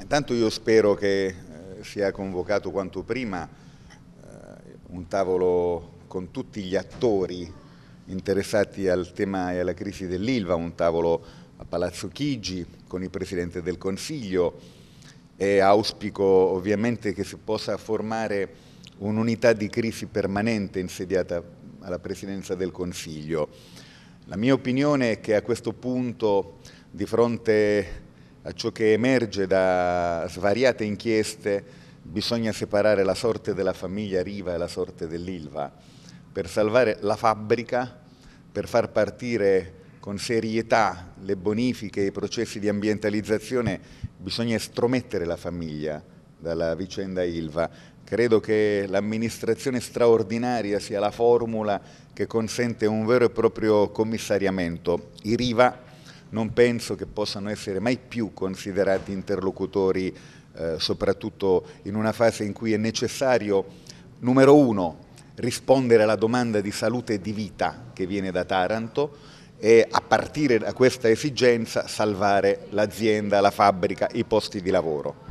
Intanto io spero che eh, sia convocato quanto prima eh, un tavolo con tutti gli attori interessati al tema e alla crisi dell'Ilva, un tavolo a Palazzo Chigi con il Presidente del Consiglio e auspico ovviamente che si possa formare un'unità di crisi permanente insediata alla Presidenza del Consiglio. La mia opinione è che a questo punto di fronte a ciò che emerge da svariate inchieste, bisogna separare la sorte della famiglia Riva e la sorte dell'Ilva. Per salvare la fabbrica, per far partire con serietà le bonifiche e i processi di ambientalizzazione, bisogna estromettere la famiglia dalla vicenda Ilva. Credo che l'amministrazione straordinaria sia la formula che consente un vero e proprio commissariamento. I Riva non penso che possano essere mai più considerati interlocutori, eh, soprattutto in una fase in cui è necessario, numero uno, rispondere alla domanda di salute e di vita che viene da Taranto e a partire da questa esigenza salvare l'azienda, la fabbrica, i posti di lavoro.